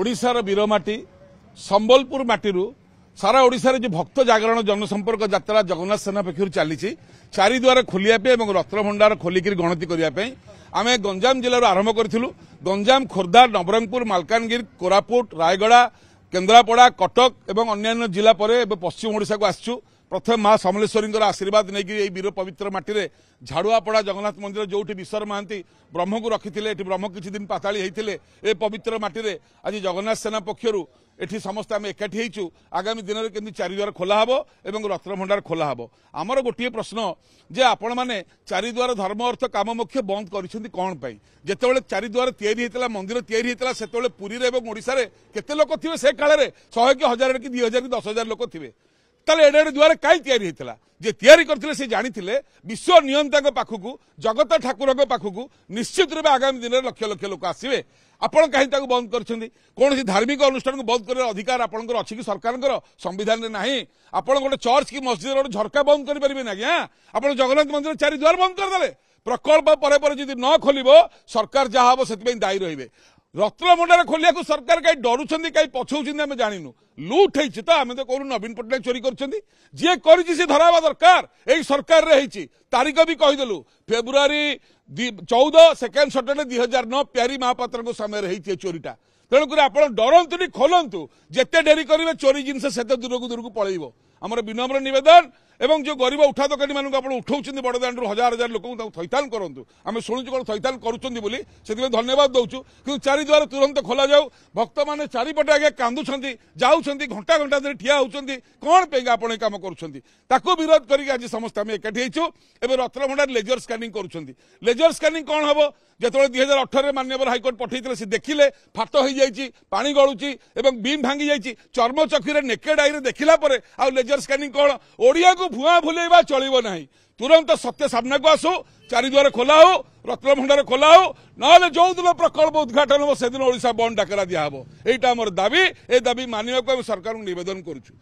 ଓଡ଼ିଶାର ବୀରମାଟି ସମ୍ବଲପୁର ମାଟିରୁ ସାରା ଓଡ଼ିଶାରେ ଯେଉଁ ଭକ୍ତ ଜାଗରଣ ଜନସମ୍ପର୍କ ଯାତ୍ରା ଜଗନ୍ନାଥ ସେନା ପକ୍ଷରୁ ଚାଲିଛି ଚାରିଦ୍ୱାର ଖୋଲିବା ପାଇଁ ଏବଂ ରତ୍ନଭଣ୍ଡାର ଖୋଲିକିରି ଗଣତି କରିବା ପାଇଁ ଆମେ ଗଞ୍ଜାମ ଜିଲ୍ଲାରୁ ଆରମ୍ଭ କରିଥିଲୁ ଗଞ୍ଜାମ ଖୋର୍ଦ୍ଧା ନବରଙ୍ଗପୁର ମାଲକାନଗିରି କୋରାପୁଟ ରାୟଗଡ଼ା କେନ୍ଦ୍ରାପଡ଼ା କଟକ ଏବଂ ଅନ୍ୟାନ୍ୟ ଜିଲ୍ଲା ପରେ ଏବେ ପଶ୍ଚିମ ଓଡ଼ିଶାକୁ ଆସିଛୁ ପ୍ରଥମେ ମା ସମଲେଶ୍ୱରୀଙ୍କର ଆଶୀର୍ବାଦ ନେଇକି ଏଇ ବୀର ପବିତ୍ର ମାଟିରେ ଝାଡ଼ୁଆପଡ଼ା ଜଗନ୍ନାଥ ମନ୍ଦିର ଯେଉଁଠି ବିଶ୍ୱର ମହାନ୍ତି ବ୍ରହ୍ମକୁ ରଖିଥିଲେ ଏଠି ବ୍ରହ୍ମ କିଛି ଦିନ ପାତାଳି ହୋଇଥିଲେ ଏ ପବିତ୍ର ମାଟିରେ ଆଜି ଜଗନ୍ନାଥ ସେନା ପକ୍ଷରୁ ଏଠି ସମସ୍ତେ ଆମେ ଏକାଠି ହେଇଛୁ ଆଗାମୀ ଦିନରେ କେମିତି ଚାରିଦ୍ୱାର ଖୋଲା ହେବ ଏବଂ ରତ୍ନଭଣ୍ଡାର ଖୋଲା ହେବ ଆମର ଗୋଟିଏ ପ୍ରଶ୍ନ ଯେ ଆପଣମାନେ ଚାରିଦ୍ୱାର ଧର୍ମ ଅର୍ଥ କାମ ମୁଖ୍ୟ ବନ୍ଦ କରିଛନ୍ତି କ'ଣ ପାଇଁ ଯେତେବେଳେ ଚାରିଦ୍ୱାର ତିଆରି ହୋଇଥିଲା ମନ୍ଦିର ତିଆରି ହୋଇଥିଲା ସେତେବେଳେ ପୁରୀରେ ଏବଂ ଓଡ଼ିଶାରେ କେତେ ଲୋକ ଥିବେ ସେ କାଳରେ ଶହେ କି ହଜାର କି ଦୁଇ ହଜାର କି ଦଶ ହଜାର ଲୋକ ଥିବେ ତାହେଲେ ଏଡ଼େ ଏଡ଼େ ଦୁଆର କାହିଁ ତିଆରି ହେଇଥିଲା ଯେ ତିଆରି କରିଥିଲେ ସେ ଜାଣିଥିଲେ ବିଶ୍ୱ ନିୟନ୍ତାଙ୍କ ପାଖକୁ ଜଗତ ଠାକୁରଙ୍କ ପାଖକୁ ନିଶ୍ଚିତ ରୂପେ ଆଗାମୀ ଦିନରେ ଲକ୍ଷ ଲକ୍ଷ ଲୋକ ଆସିବେ ଆପଣ କାହିଁ ତାକୁ ବନ୍ଦ କରିଛନ୍ତି କୌଣସି ଧାର୍ମିକ ଅନୁଷ୍ଠାନକୁ ବନ୍ଦ କରିବାର ଅଧିକାର ଆପଣଙ୍କର ଅଛି କି ସରକାରଙ୍କର ସମ୍ବିଧାନରେ ନାହିଁ ଆପଣ ଗୋଟେ ଚର୍ଚ୍ଚ କି ମସଜିଦର ଗୋଟେ ଝରକା ବନ୍ଦ କରିପାରିବେନି ଆଜ୍ଞା ଆପଣ ଜଗନ୍ନାଥ ମନ୍ଦିର ଚାରି ବନ୍ଦ କରିଦେଲେ প্রকল্প পরে পরে যদি ন খোলিব সরকার যা হব সেই দায়ী রহবে রত্নমুন্ডার খোলা সরকার কাই ডরুচ্ছেন কাই পছৌছেন আমি জাঁনু লুট হয়েছে তো আমি তো কৌন নবীন পট্টনাক চোরি করছেন যে করেছি সে ধরা হওয়া দরকার এই সরকার হয়েছি তারিখ বি কহিদেলু ফেব্রুয়ারি চৌদ সেকেন্ড সটরডে দুই হাজার ন প্যারি মহাপাত্র সময় হয়েছে এই চোরিটা তেমনি আপনার ডরতুনি খোলতু যেতে ডেরি করবে চোরি জিনিস সেত দূরক দূরক পড়াইব আমার বিনম্র নিবেদন এবং যে গরিব উঠা দোকানী মানুষ আপনার উঠাউছেন বড়দাণ্ডু হাজার হাজার লোক থৈথান করতু আমি শুণুছু কোথাও থৈথান করছেন বলে সেপাই ধন্যবাদ দেছু কিন্তু চারিদ্বার তুরন্ত খোলা যাও ভক্ত মানে চারিপটে আগে কাঁদুছেন যাচ্ছেন ঘণ্টা ঘণ্টা ধরে ঠিয়া হচ্ছেন কোণ পাই আপনার এই কাম করছেন তাকে বিরোধ করি আজ সমস্ত আমি একাঠি হয়েছু এবার রত্নভণ্ডার লেজর স্কানিং করছেন লেজর স্কানিং কোণ হব যেতবে দুই হাজার অঠরের মান্যবর হাইকোর্ট পঠাইলে সে দেখলে ফাট হয়ে যাই পা গড়ুচি এবং বিম ভাঙ্গি যাই চর্মচক্ষুরে নেকেড আইরে দেখিলা পরে আউ লেজর স্কানিং কোণ ওড়িয়া ଭୁଆଁ ଭୁଲେଇବା ଚଳିବ ନାହିଁ ତୁରନ୍ତ ସତ୍ୟ ସାମ୍ନାକୁ ଆସୁ ଚାରିଦ୍ୱାର ଖୋଲା ହଉ ରତ୍ନଭଣ୍ଡାର ଖୋଲା ହଉ ନହେଲେ ଯୋଉଦିନ ପ୍ରକଳ୍ପ ଉଦ୍ଘାଟନ ହେବ ସେଦିନ ଓଡ଼ିଶା ବନ୍ଦ ଡାକରା ଦିଆହେବ ଏଇଟା ଆମର ଦାବି ଏ ଦାବି ମାନିବାକୁ ଆମେ ସରକାରଙ୍କୁ ନିବେଦନ କରୁଛୁ